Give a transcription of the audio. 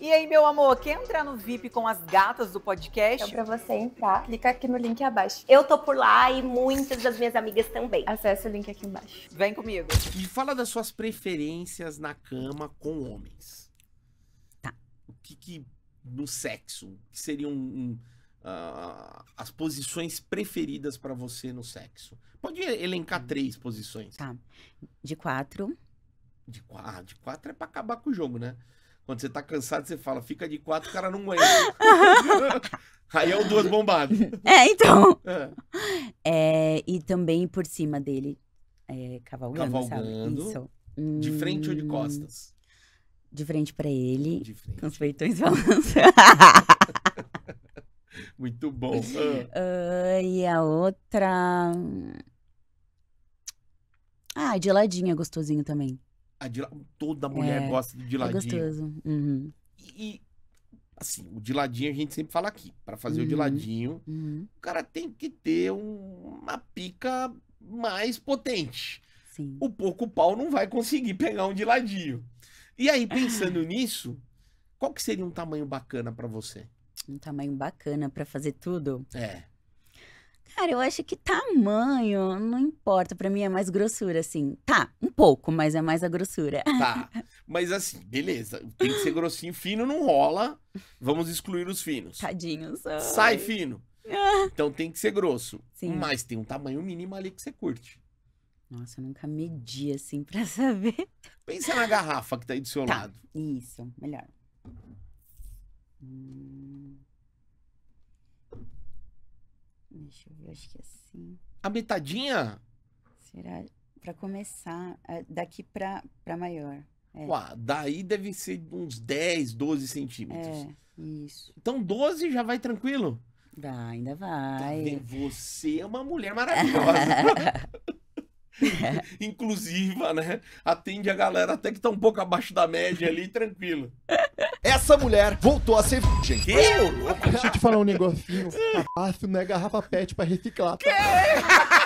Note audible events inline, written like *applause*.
E aí, meu amor, quer entrar no VIP com as gatas do podcast? Então, pra você entrar, clica aqui no link abaixo. Eu tô por lá e muitas das minhas amigas também. Acesse o link aqui embaixo. Vem comigo. E fala das suas preferências na cama com homens. Tá. O que que, no sexo, que seriam um, uh, as posições preferidas para você no sexo? Pode elencar três posições. Tá. De quatro. De, ah, de quatro é pra acabar com o jogo, né? Quando você tá cansado, você fala, fica de quatro, o cara não aguenta. *laughs* Aí é o duas bombadas. É, então. É. É, e também por cima dele, é, cavalgando, cavalgando sabe? Isso. De frente hum... ou de hum. costas? De frente para ele, de frente. com os peitões balançando. *laughs* Muito bom. Uh, e a outra... Ah, de ladinho é gostosinho também de, toda é, mulher é, gosta de ladinho. É gostoso. Uhum. E, assim, o de ladinho a gente sempre fala aqui. para fazer uhum. o de ladinho, uhum. o cara tem que ter um, uma pica mais potente. Sim. O pouco pau não vai conseguir pegar um de ladinho. E aí, pensando *laughs* nisso, qual que seria um tamanho bacana para você? Um tamanho bacana para fazer tudo? É. Cara, eu acho que tamanho não importa. Para mim é mais grossura, assim. Tá, um pouco, mas é mais a grossura. Tá. *laughs* Mas assim, beleza. Tem que ser grossinho. Fino não rola. Vamos excluir os finos. Tadinhos. Sai fino. Ah. Então tem que ser grosso. Sim. Mas tem um tamanho mínimo ali que você curte. Nossa, eu nunca medi assim pra *laughs* saber. Pensa na garrafa que tá aí do seu tá. lado. Isso, melhor. Hum... Deixa eu ver, acho que é assim. A metadinha? Será? Pra começar, é, daqui pra, pra maior. É. Uá, daí deve ser uns 10, 12 centímetros. É, isso. Então 12 já vai tranquilo? Dá, ainda vai. Tá Você é uma mulher maravilhosa. *laughs* Inclusiva, né? Atende a galera até que tá um pouco abaixo da média ali, tranquilo essa mulher voltou a ser virgem. Que? Deixa eu te falar um negocinho. Aço não garrafa pet pra reciclar. Tá? Que?